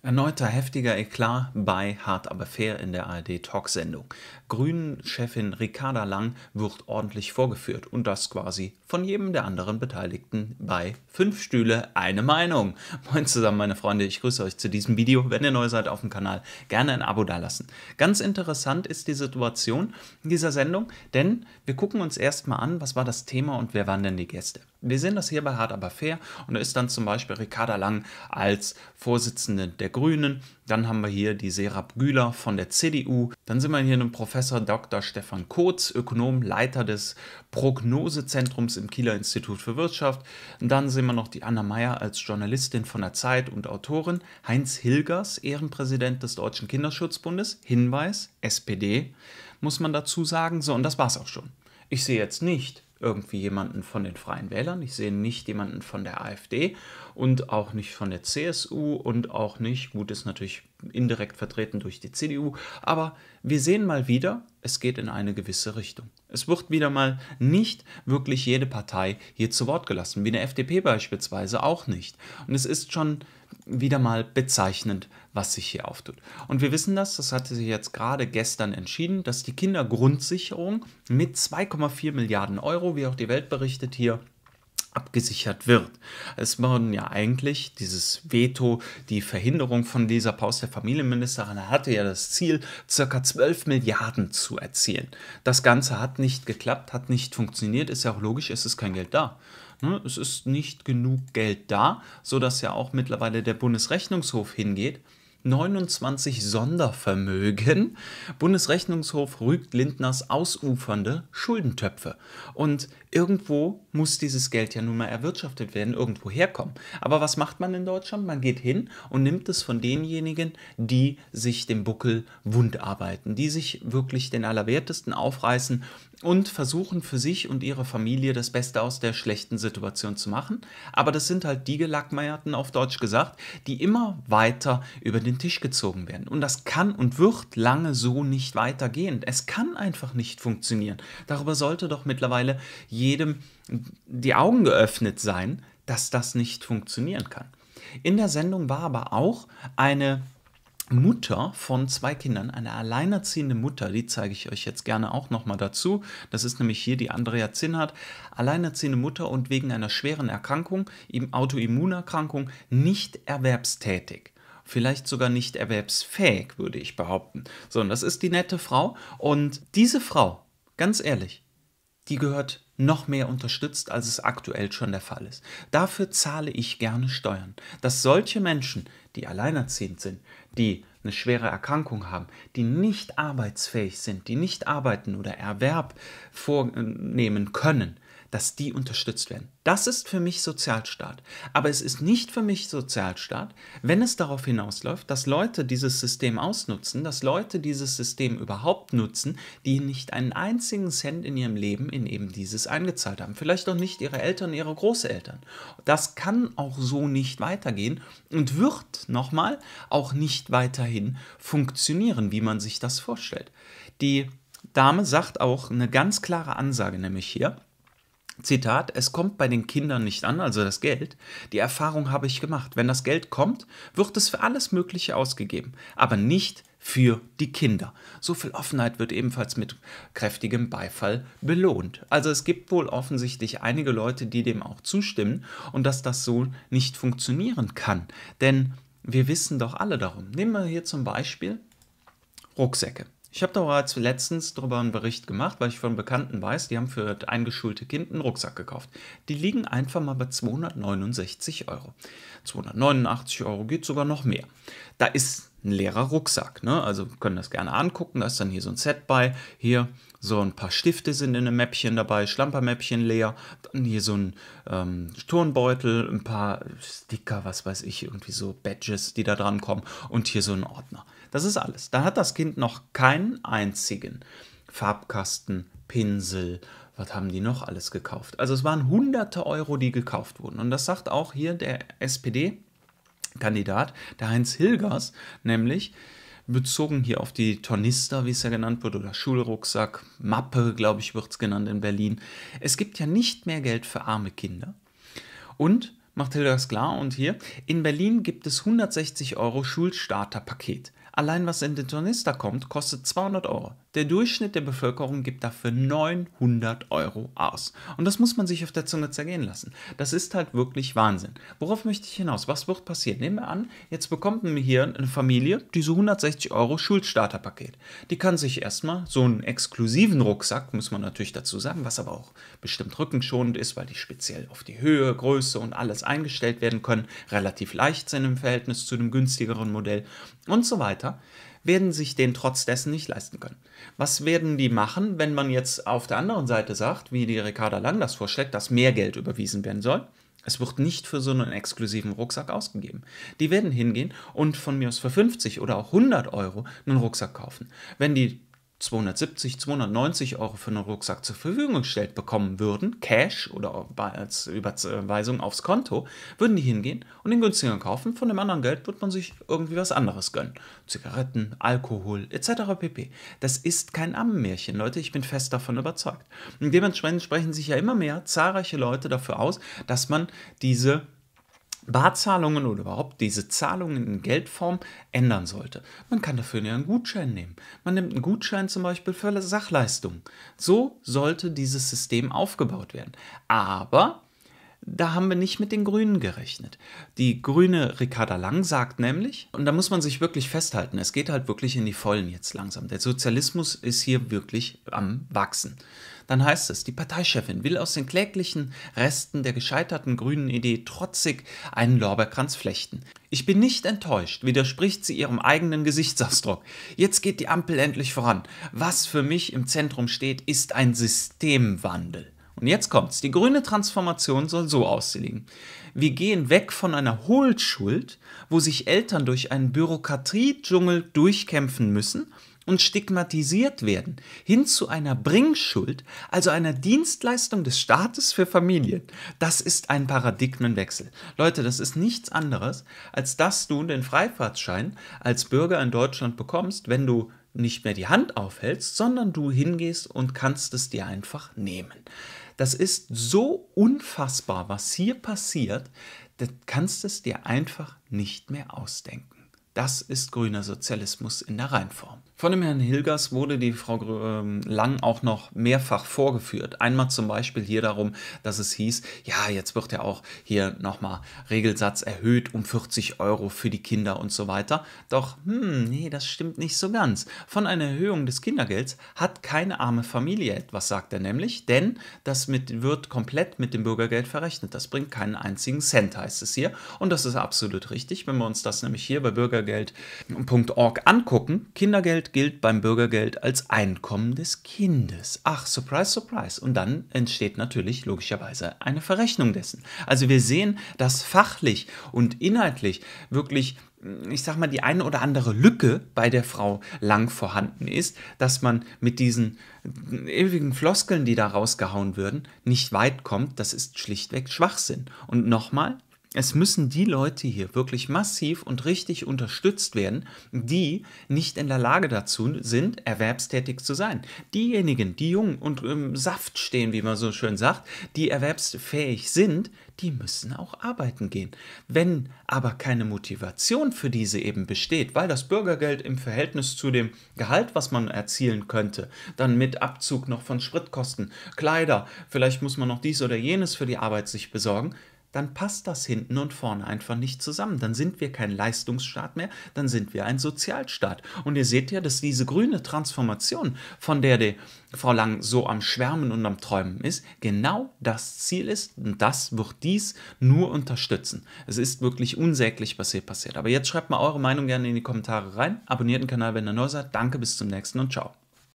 Erneuter heftiger Eklat bei Hart aber fair in der ARD Talksendung. Grünen-Chefin Ricarda Lang wird ordentlich vorgeführt und das quasi von jedem der anderen Beteiligten bei Fünf Stühle eine Meinung. Moin zusammen meine Freunde, ich grüße euch zu diesem Video. Wenn ihr neu seid auf dem Kanal, gerne ein Abo dalassen. Ganz interessant ist die Situation in dieser Sendung, denn wir gucken uns erstmal an, was war das Thema und wer waren denn die Gäste. Wir sehen das hier bei Hart aber fair und da ist dann zum Beispiel Ricarda Lang als Vorsitzende der Grünen. Dann haben wir hier die Serap Güler von der CDU. Dann sind wir hier einem Professor Dr. Stefan Kotz, Ökonom, Leiter des Prognosezentrums im Kieler Institut für Wirtschaft. Und dann sehen wir noch die Anna Meyer als Journalistin von der Zeit und Autorin. Heinz Hilgers, Ehrenpräsident des Deutschen Kinderschutzbundes. Hinweis, SPD, muss man dazu sagen. So, und das war's auch schon. Ich sehe jetzt nicht, irgendwie jemanden von den Freien Wählern, ich sehe nicht jemanden von der AfD und auch nicht von der CSU und auch nicht, gut ist natürlich indirekt vertreten durch die CDU, aber wir sehen mal wieder, es geht in eine gewisse Richtung. Es wird wieder mal nicht wirklich jede Partei hier zu Wort gelassen, wie der FDP beispielsweise auch nicht. Und es ist schon wieder mal bezeichnend, was sich hier auftut. Und wir wissen das, das hatte sich jetzt gerade gestern entschieden, dass die Kindergrundsicherung mit 2,4 Milliarden Euro, wie auch die Welt berichtet, hier abgesichert wird. Es wurden ja eigentlich dieses Veto, die Verhinderung von Lisa Paus, der Familienministerin, hatte ja das Ziel, circa 12 Milliarden zu erzielen. Das Ganze hat nicht geklappt, hat nicht funktioniert, ist ja auch logisch, es ist kein Geld da. Ne? Es ist nicht genug Geld da, sodass ja auch mittlerweile der Bundesrechnungshof hingeht 29 Sondervermögen. Bundesrechnungshof rügt Lindners ausufernde Schuldentöpfe. Und irgendwo muss dieses Geld ja nun mal erwirtschaftet werden, irgendwo herkommen. Aber was macht man in Deutschland? Man geht hin und nimmt es von denjenigen, die sich den Buckel wund arbeiten, die sich wirklich den Allerwertesten aufreißen und versuchen für sich und ihre Familie das Beste aus der schlechten Situation zu machen. Aber das sind halt die Gelackmeierten, auf Deutsch gesagt, die immer weiter über den Tisch gezogen werden. Und das kann und wird lange so nicht weitergehen. Es kann einfach nicht funktionieren. Darüber sollte doch mittlerweile jedem die Augen geöffnet sein, dass das nicht funktionieren kann. In der Sendung war aber auch eine Mutter von zwei Kindern, eine alleinerziehende Mutter, die zeige ich euch jetzt gerne auch nochmal dazu. Das ist nämlich hier die Andrea Zinnhardt, alleinerziehende Mutter und wegen einer schweren Erkrankung, Autoimmunerkrankung, nicht erwerbstätig. Vielleicht sogar nicht erwerbsfähig, würde ich behaupten. So, und das ist die nette Frau. Und diese Frau, ganz ehrlich, die gehört noch mehr unterstützt, als es aktuell schon der Fall ist. Dafür zahle ich gerne Steuern. Dass solche Menschen, die alleinerziehend sind, die eine schwere Erkrankung haben, die nicht arbeitsfähig sind, die nicht arbeiten oder Erwerb vornehmen können, dass die unterstützt werden. Das ist für mich Sozialstaat. Aber es ist nicht für mich Sozialstaat, wenn es darauf hinausläuft, dass Leute dieses System ausnutzen, dass Leute dieses System überhaupt nutzen, die nicht einen einzigen Cent in ihrem Leben in eben dieses eingezahlt haben. Vielleicht auch nicht ihre Eltern, ihre Großeltern. Das kann auch so nicht weitergehen und wird, nochmal, auch nicht weiterhin funktionieren, wie man sich das vorstellt. Die Dame sagt auch eine ganz klare Ansage, nämlich hier, Zitat, es kommt bei den Kindern nicht an, also das Geld. Die Erfahrung habe ich gemacht. Wenn das Geld kommt, wird es für alles Mögliche ausgegeben, aber nicht für die Kinder. So viel Offenheit wird ebenfalls mit kräftigem Beifall belohnt. Also es gibt wohl offensichtlich einige Leute, die dem auch zustimmen und dass das so nicht funktionieren kann. Denn wir wissen doch alle darum. Nehmen wir hier zum Beispiel Rucksäcke. Ich habe da bereits letztens darüber einen Bericht gemacht, weil ich von Bekannten weiß, die haben für eingeschulte Kind einen Rucksack gekauft. Die liegen einfach mal bei 269 Euro. 289 Euro geht sogar noch mehr. Da ist ein leerer Rucksack. Ne? Also können das gerne angucken. Da ist dann hier so ein Set bei. Hier so ein paar Stifte sind in einem Mäppchen dabei, Schlampermäppchen leer. Dann hier so ein ähm, Turnbeutel, ein paar Sticker, was weiß ich, irgendwie so Badges, die da dran kommen. Und hier so ein Ordner. Das ist alles. Da hat das Kind noch keinen einzigen Farbkasten, Pinsel, was haben die noch alles gekauft? Also es waren hunderte Euro, die gekauft wurden. Und das sagt auch hier der SPD, Kandidat, der Heinz Hilgers, nämlich bezogen hier auf die Tornister, wie es ja genannt wird, oder Schulrucksack, Mappe, glaube ich, wird es genannt in Berlin. Es gibt ja nicht mehr Geld für arme Kinder. Und macht Hilgers klar und hier, in Berlin gibt es 160 Euro Schulstarterpaket. Allein was in den Tornister kommt, kostet 200 Euro. Der Durchschnitt der Bevölkerung gibt dafür 900 Euro aus. Und das muss man sich auf der Zunge zergehen lassen. Das ist halt wirklich Wahnsinn. Worauf möchte ich hinaus? Was wird passieren? Nehmen wir an, jetzt bekommt hier eine Familie diese 160 Euro Schulstarterpaket. Die kann sich erstmal so einen exklusiven Rucksack, muss man natürlich dazu sagen, was aber auch bestimmt rückenschonend ist, weil die speziell auf die Höhe, Größe und alles eingestellt werden können, relativ leicht sind im Verhältnis zu dem günstigeren Modell und so weiter weiter, werden sich den trotz dessen nicht leisten können. Was werden die machen, wenn man jetzt auf der anderen Seite sagt, wie die Ricarda Lang das vorschlägt, dass mehr Geld überwiesen werden soll? Es wird nicht für so einen exklusiven Rucksack ausgegeben. Die werden hingehen und von mir aus für 50 oder auch 100 Euro einen Rucksack kaufen. Wenn die 270, 290 Euro für einen Rucksack zur Verfügung gestellt bekommen würden, Cash oder als Überweisung aufs Konto, würden die hingehen und den günstiger kaufen. Von dem anderen Geld wird man sich irgendwie was anderes gönnen. Zigaretten, Alkohol etc. pp. Das ist kein Ammenmärchen, Leute. Ich bin fest davon überzeugt. Und dementsprechend sprechen sich ja immer mehr zahlreiche Leute dafür aus, dass man diese Barzahlungen oder überhaupt diese Zahlungen in Geldform ändern sollte. Man kann dafür ja einen Gutschein nehmen. Man nimmt einen Gutschein zum Beispiel für Sachleistungen. So sollte dieses System aufgebaut werden. Aber da haben wir nicht mit den Grünen gerechnet. Die grüne Ricarda Lang sagt nämlich, und da muss man sich wirklich festhalten, es geht halt wirklich in die Vollen jetzt langsam. Der Sozialismus ist hier wirklich am Wachsen. Dann heißt es, die Parteichefin will aus den kläglichen Resten der gescheiterten grünen Idee trotzig einen Lorbeerkranz flechten. Ich bin nicht enttäuscht, widerspricht sie ihrem eigenen Gesichtsausdruck. Jetzt geht die Ampel endlich voran. Was für mich im Zentrum steht, ist ein Systemwandel. Und jetzt kommt's. Die grüne Transformation soll so aussehen. Wir gehen weg von einer Hohlschuld, wo sich Eltern durch einen Bürokratiedschungel durchkämpfen müssen und stigmatisiert werden, hin zu einer Bringschuld, also einer Dienstleistung des Staates für Familien. Das ist ein Paradigmenwechsel. Leute, das ist nichts anderes, als dass du den Freifahrtschein als Bürger in Deutschland bekommst, wenn du nicht mehr die Hand aufhältst, sondern du hingehst und kannst es dir einfach nehmen. Das ist so unfassbar, was hier passiert, das kannst es dir einfach nicht mehr ausdenken. Das ist grüner Sozialismus in der Reinform. Von dem Herrn Hilgers wurde die Frau ähm, Lang auch noch mehrfach vorgeführt. Einmal zum Beispiel hier darum, dass es hieß, ja, jetzt wird ja auch hier nochmal Regelsatz erhöht um 40 Euro für die Kinder und so weiter. Doch, hm, nee, das stimmt nicht so ganz. Von einer Erhöhung des Kindergelds hat keine arme Familie etwas, sagt er nämlich, denn das mit, wird komplett mit dem Bürgergeld verrechnet. Das bringt keinen einzigen Cent, heißt es hier. Und das ist absolut richtig, wenn wir uns das nämlich hier bei bürgergeld.org angucken. Kindergeld gilt beim Bürgergeld als Einkommen des Kindes. Ach, surprise, surprise. Und dann entsteht natürlich logischerweise eine Verrechnung dessen. Also wir sehen, dass fachlich und inhaltlich wirklich hm, ich sag mal, die eine oder andere Lücke bei der Frau lang vorhanden ist, dass man mit diesen hm, ewigen Floskeln, die da rausgehauen würden, nicht weit kommt, das ist schlichtweg Schwachsinn. Und nochmal, es müssen die Leute hier wirklich massiv und richtig unterstützt werden, die nicht in der Lage dazu sind, erwerbstätig zu sein. Diejenigen, die jung und im ähm, Saft stehen, wie man so schön sagt, die erwerbsfähig sind, die müssen auch arbeiten gehen. Wenn aber keine Motivation für diese eben besteht, weil das Bürgergeld im Verhältnis zu dem Gehalt, was man erzielen könnte, dann mit Abzug noch von Spritkosten, Kleider, vielleicht muss man noch dies oder jenes für die Arbeit sich besorgen, dann passt das hinten und vorne einfach nicht zusammen. Dann sind wir kein Leistungsstaat mehr, dann sind wir ein Sozialstaat. Und ihr seht ja, dass diese grüne Transformation, von der die Frau Lang so am Schwärmen und am Träumen ist, genau das Ziel ist. Und das wird dies nur unterstützen. Es ist wirklich unsäglich, was hier passiert. Aber jetzt schreibt mal eure Meinung gerne in die Kommentare rein. Abonniert den Kanal, wenn ihr neu seid. Danke, bis zum nächsten und ciao.